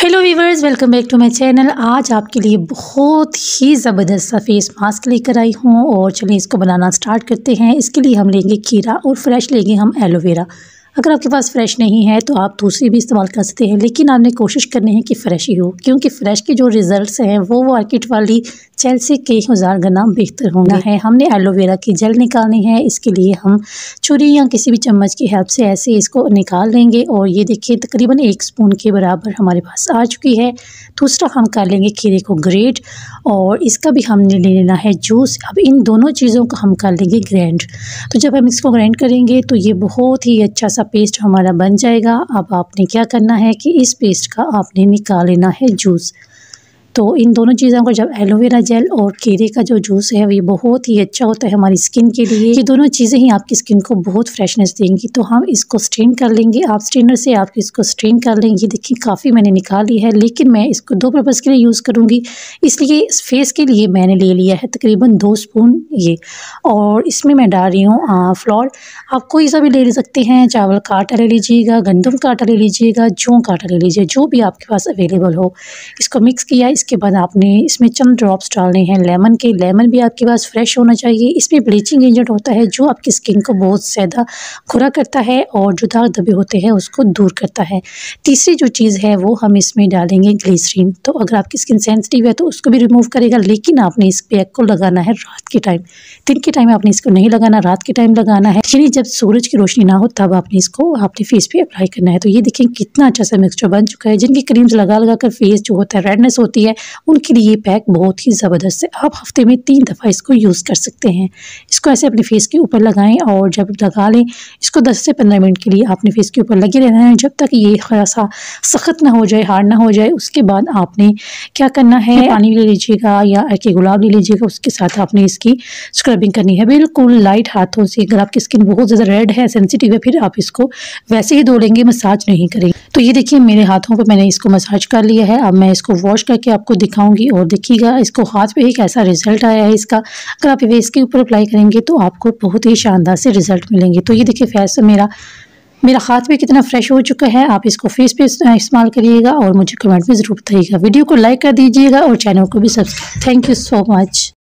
hello viewers welcome back to my channel आज आपके लिए बहुत ही ज़बरदस्त सा फेस मास्क लेकर आई हूँ और चलिए इसको बनाना स्टार्ट करते हैं इसके लिए हम लेंगे खीरा और फ्रेश लेंगे हम एलोवेरा अगर आपके पास फ्रेश नहीं है तो आप दूसरी भी इस्तेमाल कर सकते हैं लेकिन आपने कोशिश करनी है कि फ़्रेश ही हो क्योंकि फ़्रेश के जो रिज़ल्ट हैं वो मार्केट वाली चेल्सी के गुजार का बेहतर होना है हमने एलोवेरा की जल निकालनी है इसके लिए हम छुरी या किसी भी चम्मच की हेल्प से ऐसे इसको निकाल लेंगे और ये देखिए तकरीबन एक स्पून के बराबर हमारे पास आ चुकी है दूसरा हम कर लेंगे खीरे को ग्रेट और इसका भी हमने ले लेना है जूस अब इन दोनों चीज़ों को हम कर लेंगे ग्रैंड तो जब हम इसको ग्रैंड करेंगे तो ये बहुत ही अच्छा सा पेस्ट हमारा बन जाएगा अब आपने क्या करना है कि इस पेस्ट का आपने निकाल लेना है जूस तो इन दोनों चीज़ों को जब एलोवेरा जेल और केरे का जो जूस है ये बहुत ही अच्छा होता है हमारी स्किन के लिए ये दोनों चीज़ें ही आपकी स्किन को बहुत फ्रेशनेस देंगी तो हम इसको स्ट्रेन कर लेंगे आप स्ट्रेनर से आप इसको स्ट्रेन कर लेंगे देखिए काफ़ी मैंने निकाल ली है लेकिन मैं इसको दो पर्पज़ के लिए यूज़ करूँगी इसलिए इस फेस के लिए मैंने ले लिया है तकरीबन दो स्पून ये और इसमें मैं डाल रही हूँ फ्लोर आप कोई सा भी ले सकते हैं चावल का आटा ले लीजिएगा गंदम का आटा ले लीजिएगा जौ का आटा ले लीजिए जो भी आपके पास अवेलेबल हो इसको मिक्स किया इस उसके बाद आपने इसमें चंद ड्रॉप्स डालने हैं लेमन के लेमन भी आपके पास फ्रेश होना चाहिए इसमें ब्लीचिंग एजेंट होता है जो आपकी स्किन को बहुत ज़्यादा खुरा करता है और जो दाग दबे होते हैं उसको दूर करता है तीसरी जो चीज़ है वो हम इसमें डालेंगे ग्लीसरीन तो अगर आपकी स्किन सेंसिटिव है तो उसको भी रिमूव करेगा लेकिन आपने इस पैक को लगाना है रात के टाइम दिन के टाइम आपने इसको नहीं लगाना रात के टाइम लगाना है यानी जब सूरज की रोशनी ना हो तब आपने इसको आपने फेस पे अप्लाई करना है तो ये देखें कितना अच्छा सा मिक्सचर बन चुका है जिनकी क्रीम्स लगा लगा कर फेस जो होता है रेडनेस होती है उनके लिए ये पैक बहुत ही ज़बरदस्त है आप हफ्ते में तीन दफ़ा इसको यूज़ कर सकते हैं इसको ऐसे अपने फेस के ऊपर लगाएं और जब लगा लें इसको 10 से 15 मिनट के लिए आपने फेस के ऊपर लगे रहना है जब तक ये खासा सख्त ना हो जाए हार्ड ना हो जाए उसके बाद आपने क्या करना है पानी ले लीजिएगा या के गुलाब ले लीजिएगा उसके साथ आपने इसकी स्क्रबिंग करनी है बिल्कुल लाइट हाथों से अगर आपकी स्किन बहुत ज़्यादा रेड है सेंसिटिव है फिर आप इसको वैसे ही धो लेंगे मसाज नहीं करेंगे तो ये देखिए मेरे हाथों पे मैंने इसको मसाज कर लिया है अब मैं इसको वॉश करके आपको दिखाऊंगी और देखिएगा इसको हाथ पे एक ऐसा रिजल्ट आया है इसका अगर आप फेस के ऊपर अप्लाई करेंगे तो आपको बहुत ही शानदार से रिजल्ट मिलेंगे तो ये देखिए फेस मेरा मेरा हाथ भी कितना फ्रेश हो चुका है आप इसको फेस पे इस्तेमाल करिएगा और मुझे कमेंट में ज़रूर बताइएगा वीडियो को लाइक कर दीजिएगा और चैनल को भी subscribe thank you so much